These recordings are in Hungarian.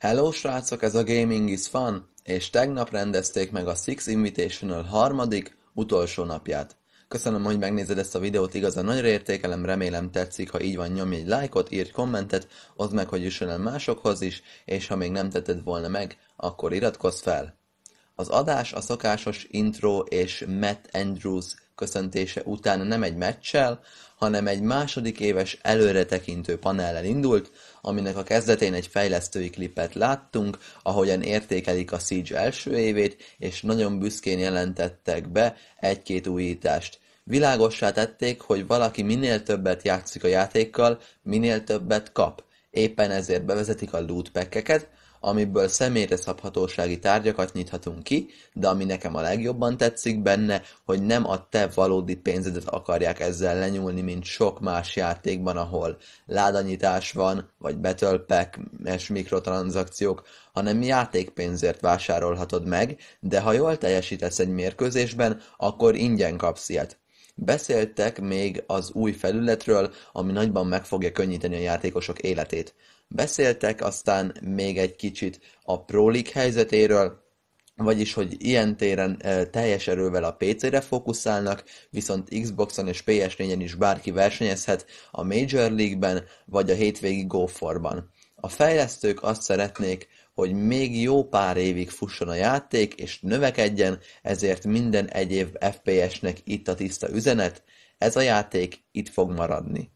Hello srácok, ez a Gaming is Fun, és tegnap rendezték meg a Six Invitational harmadik, utolsó napját. Köszönöm, hogy megnézed ezt a videót, igazán nagyra értékelem, remélem tetszik, ha így van nyomj egy lájkot, írj kommentet, oszd meg, hogy jusson el másokhoz is, és ha még nem tetted volna meg, akkor iratkozz fel. Az adás a szokásos intro és Matt Andrews köszöntése után nem egy meccsel, hanem egy második éves előretekintő panellel indult, aminek a kezdetén egy fejlesztői klipet láttunk, ahogyan értékelik a Siege első évét, és nagyon büszkén jelentettek be egy-két újítást. Világossá tették, hogy valaki minél többet játszik a játékkal, minél többet kap. Éppen ezért bevezetik a loot amiből személyre szabhatósági tárgyakat nyithatunk ki, de ami nekem a legjobban tetszik benne, hogy nem a te valódi pénzedet akarják ezzel lenyúlni, mint sok más játékban, ahol ládanyítás van, vagy betölpek, és mikrotranszakciók, hanem játékpénzért vásárolhatod meg, de ha jól teljesítesz egy mérkőzésben, akkor ingyen kapsz ilyet. Beszéltek még az új felületről, ami nagyban meg fogja könnyíteni a játékosok életét. Beszéltek aztán még egy kicsit a Pro League helyzetéről, vagyis, hogy ilyen téren e, teljes erővel a PC-re fókuszálnak, viszont Xboxon és PS4-en is bárki versenyezhet a Major League-ben vagy a hétvégi ban A fejlesztők azt szeretnék, hogy még jó pár évig fusson a játék és növekedjen, ezért minden egyéb FPS-nek itt a tiszta üzenet, ez a játék itt fog maradni.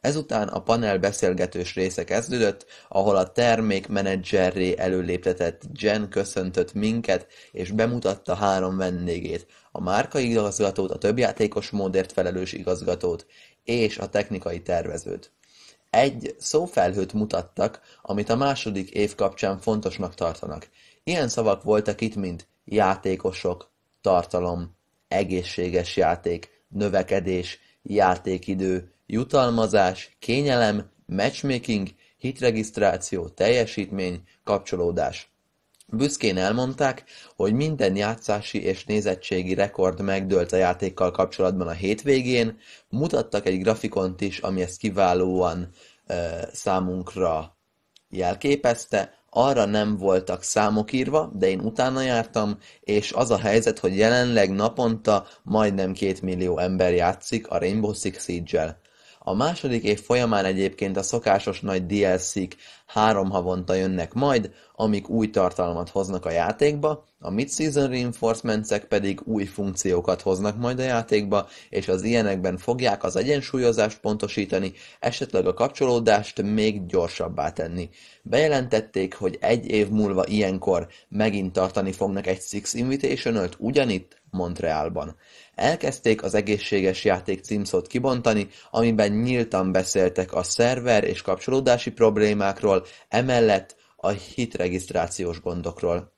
Ezután a panel beszélgetős része kezdődött, ahol a termékmenedzserré előléptetett Jen köszöntött minket, és bemutatta három vendégét, a márka igazgatót, a játékos módért felelős igazgatót és a technikai tervezőt. Egy szófelhőt mutattak, amit a második év kapcsán fontosnak tartanak. Ilyen szavak voltak itt, mint játékosok, tartalom, egészséges játék, növekedés, játékidő, jutalmazás, kényelem, matchmaking, hitregisztráció, teljesítmény, kapcsolódás. Büszkén elmondták, hogy minden játszási és nézettségi rekord megdőlt a játékkal kapcsolatban a hétvégén, mutattak egy grafikont is, ami ezt kiválóan ö, számunkra jelképezte, arra nem voltak számok írva, de én utána jártam, és az a helyzet, hogy jelenleg naponta majdnem két millió ember játszik a Rainbow Six Siege-el. A második év folyamán egyébként a szokásos nagy dlc-k három havonta jönnek majd, amik új tartalmat hoznak a játékba, a mid-season reinforcements pedig új funkciókat hoznak majd a játékba, és az ilyenekben fogják az egyensúlyozást pontosítani, esetleg a kapcsolódást még gyorsabbá tenni. Bejelentették, hogy egy év múlva ilyenkor megint tartani fognak egy Six Invitational-t ugyanitt Montrealban. Elkezdték az egészséges játék címszót kibontani, amiben nyíltan beszéltek a szerver és kapcsolódási problémákról, gondokról, szóval emellett a hitregisztrációs gondokról.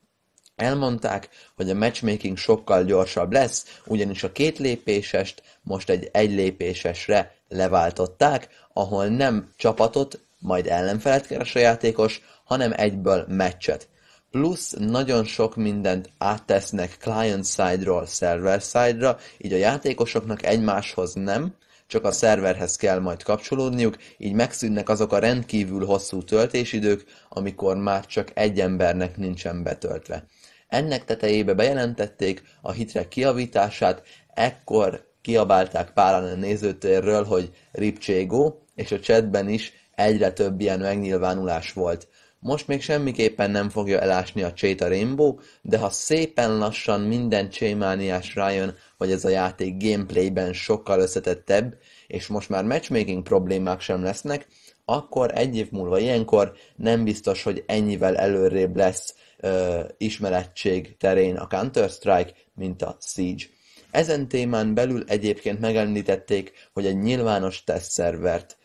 Elmondták, hogy a matchmaking sokkal gyorsabb lesz, ugyanis a két lépésest most egy egy lépésesre leváltották, ahol nem csapatot, majd ellenfelet keres a játékos, hanem egyből meccset. Plusz nagyon sok mindent áttesznek client side-ról server side-ra, így a játékosoknak egymáshoz nem, csak a szerverhez kell majd kapcsolódniuk, így megszűnnek azok a rendkívül hosszú töltésidők, amikor már csak egy embernek nincsen betöltve. Ennek tetejébe bejelentették a hitre kiavítását, ekkor kiabálták páran a nézőtérről, hogy Ripcségó, és a csetben is egyre több ilyen megnyilvánulás volt. Most még semmiképpen nem fogja elásni a csét a Rainbow, de ha szépen lassan minden csémániás rájön, hogy ez a játék gameplayben sokkal összetettebb, és most már matchmaking problémák sem lesznek, akkor egy év múlva ilyenkor nem biztos, hogy ennyivel előrébb lesz ö, ismerettség terén a Counter-Strike, mint a Siege. Ezen témán belül egyébként megemlítették, hogy egy nyilvános tesztszervert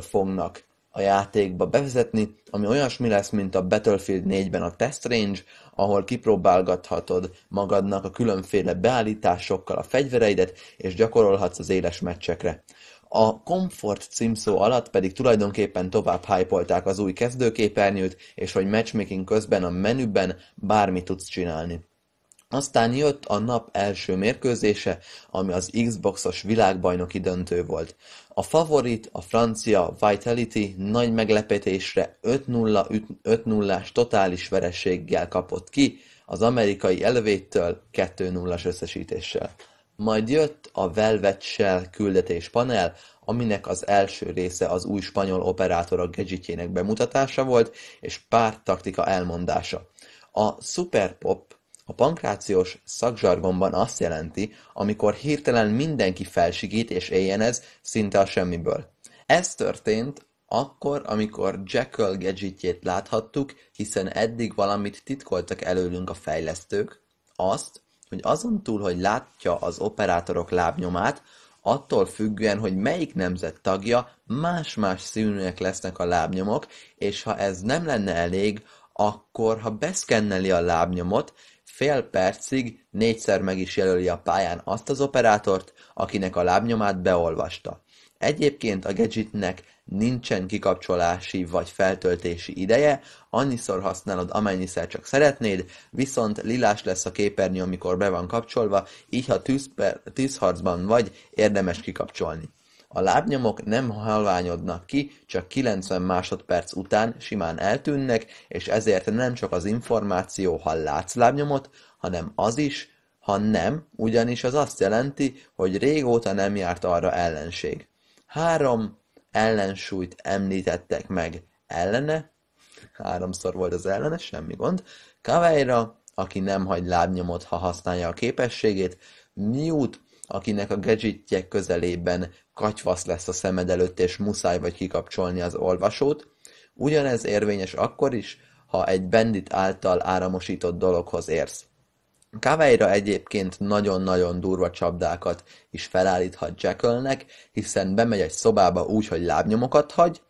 fognak a játékba bevezetni, ami olyasmi lesz, mint a Battlefield 4-ben a Test Range, ahol kipróbálgathatod magadnak a különféle beállításokkal a fegyvereidet, és gyakorolhatsz az éles meccsekre. A Comfort címszó alatt pedig tulajdonképpen tovább hype az új kezdőképernyőt, és hogy matchmaking közben a menüben bármit tudsz csinálni. Aztán jött a nap első mérkőzése, ami az Xboxos világbajnoki döntő volt. A favorit, a francia Vitality nagy meglepetésre 5-0-5-0-ás totális vereséggel kapott ki, az amerikai elvéttől 2-0-as összesítéssel. Majd jött a Velvet Shell küldetés panel, aminek az első része az új spanyol operátorok gadgetjének bemutatása volt, és pár taktika elmondása. A Super Pop a pankrációs szakzsargonban azt jelenti amikor hirtelen mindenki felsigít és éjjenez szinte a semmiből. Ez történt akkor, amikor Jekyll gadgetjét láthattuk, hiszen eddig valamit titkoltak előlünk a fejlesztők, azt, hogy azon túl, hogy látja az operátorok lábnyomát, attól függően, hogy melyik nemzet tagja, más-más színűek lesznek a lábnyomok, és ha ez nem lenne elég, akkor ha beszkenneli a lábnyomot, fél percig négyszer meg is jelöli a pályán azt az operátort, akinek a lábnyomát beolvasta. Egyébként a gadgetnek nincsen kikapcsolási vagy feltöltési ideje, annyiszor használod, amennyiszer csak szeretnéd, viszont lilás lesz a képernyő, amikor be van kapcsolva, így ha tűzharcban vagy, érdemes kikapcsolni. A lábnyomok nem halványodnak ki, csak 90 másodperc után simán eltűnnek, és ezért nem csak az információ, ha látsz lábnyomot, hanem az is, ha nem, ugyanis az azt jelenti, hogy régóta nem járt arra ellenség. Három ellensúlyt említettek meg ellene, háromszor volt az ellene, semmi gond, Kaveira, aki nem hagy lábnyomot, ha használja a képességét, Newt, akinek a gadgetje közelében katyvasz lesz a szemed előtt és muszáj vagy kikapcsolni az olvasót, ugyanez érvényes akkor is, ha egy bendit által áramosított dologhoz érsz. Kaveira egyébként nagyon-nagyon durva csapdákat is felállíthat Jackalnek, hiszen bemegy egy szobába úgy, hogy lábnyomokat hagy,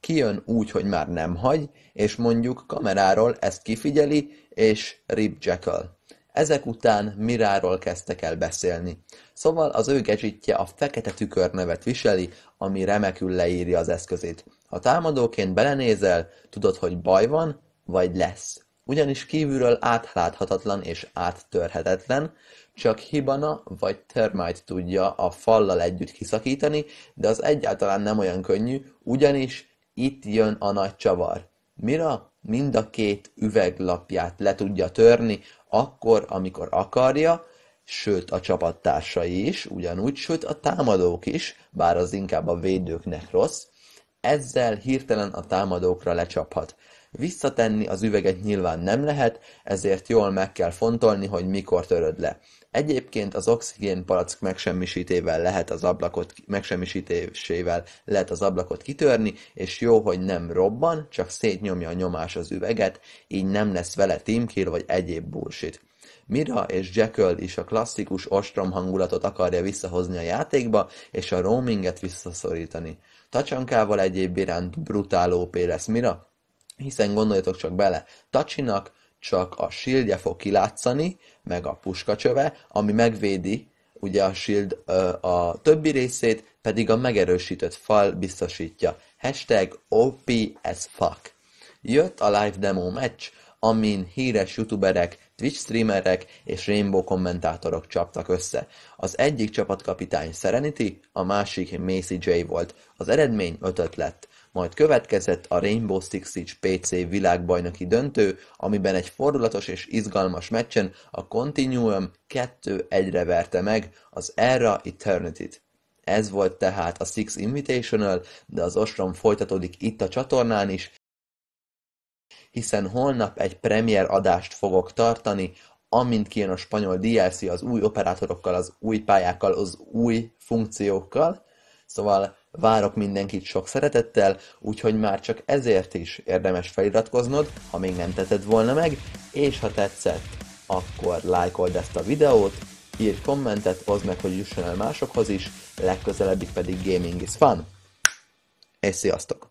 kijön úgy, hogy már nem hagy, és mondjuk kameráról ezt kifigyeli, és rip Jackal. Ezek után Miráról kezdtek el beszélni. Szóval az ő gadgetje a fekete tükör nevet viseli, ami remekül leírja az eszközét. Ha támadóként belenézel, tudod, hogy baj van, vagy lesz. Ugyanis kívülről átláthatatlan és áttörhetetlen, csak Hibana vagy Termite tudja a fallal együtt kiszakítani, de az egyáltalán nem olyan könnyű, ugyanis itt jön a nagy csavar. Mira mind a két üveglapját le tudja törni akkor, amikor akarja, sőt a csapattársai is, ugyanúgy, sőt a támadók is, bár az inkább a védőknek rossz, ezzel hirtelen a támadókra lecsaphat. Visszatenni az üveget nyilván nem lehet, ezért jól meg kell fontolni, hogy mikor töröd le. Egyébként az oxigén palack megsemmisítével lehet az ablakot, megsemmisítésével lehet az ablakot kitörni, és jó, hogy nem robban, csak szétnyomja a nyomás az üveget, így nem lesz vele tímkél vagy egyéb bullshit. Mira és Jekyll is a klasszikus ostrom hangulatot akarja visszahozni a játékba, és a roaminget visszaszorítani. Tacsankával egyéb iránt brutál OP lesz Mira, hiszen gondoljatok csak bele, Tacsinak csak a shieldje fog kilátszani, meg a puskacsöve, ami megvédi ugye a shield ö, a többi részét, pedig a megerősített fal biztosítja. Hashtag OP as fuck. Jött a live demo meccs, amin híres youtuberek, Twitch streamerek és Rainbow kommentátorok csaptak össze. Az egyik csapatkapitány Serenity, a másik Macy J volt. Az eredmény ötöt lett majd következett a Rainbow Six Siege PC világbajnoki döntő, amiben egy fordulatos és izgalmas meccsen a Continuum 2-1-re verte meg az Era Eternity-t. Ez volt tehát a Six Invitational, de az ostrom folytatódik itt a csatornán is, hiszen holnap egy premier adást fogok tartani, amint kijön a spanyol DLC az új operátorokkal, az új pályákkal, az új funkciókkal. Szóval Várok mindenkit sok szeretettel, úgyhogy már csak ezért is érdemes feliratkoznod, ha még nem tetted volna meg, és ha tetszett, akkor lájkold ezt a videót, írj kommentet, hozd meg, hogy jusson el másokhoz is, legközelebbig pedig Gaming is Fun. És sziasztok!